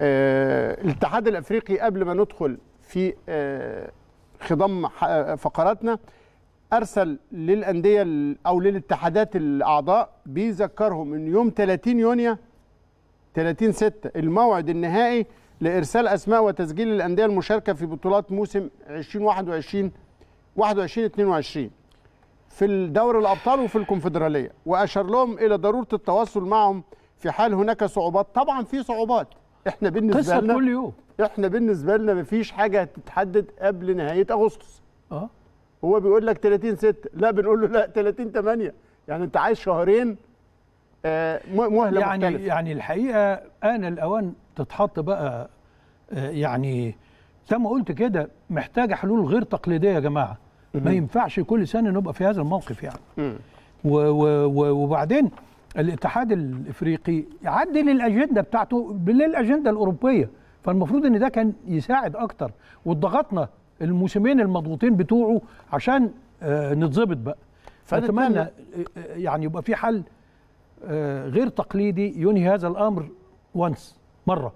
آه، الاتحاد الافريقي قبل ما ندخل في آه، خضم فقراتنا ارسل للانديه او للاتحادات الاعضاء بيذكرهم ان يوم 30 يونيو 30 6 الموعد النهائي لارسال اسماء وتسجيل الانديه المشاركه في بطولات موسم 2021 21 22 في دوري الابطال وفي الكونفدراليه واشار لهم الى ضروره التواصل معهم في حال هناك صعوبات طبعا في صعوبات احنا بالنسبه قصة لنا كل يوم احنا بالنسبه لنا مفيش حاجه هتتحدد قبل نهايه اغسطس اه هو بيقول لك 30 6 لا بنقول له لا 30 8 يعني انت عايز شهرين آه مهله يعني مختلفة. يعني الحقيقه ان الاوان تتحط بقى آه يعني زي ما قلت كده محتاجه حلول غير تقليديه يا جماعه ما ينفعش كل سنه نبقى في هذا الموقف يعني و و وبعدين الاتحاد الافريقي يعدل الاجنده بتاعته للاجنده الاوروبيه فالمفروض ان ده كان يساعد اكتر وضغطنا الموسمين المضغوطين بتوعه عشان آه، نتظبط بقى فاتمنى آه، آه، يعني يبقى في حل غير تقليدي ينهي هذا الامر وانس مره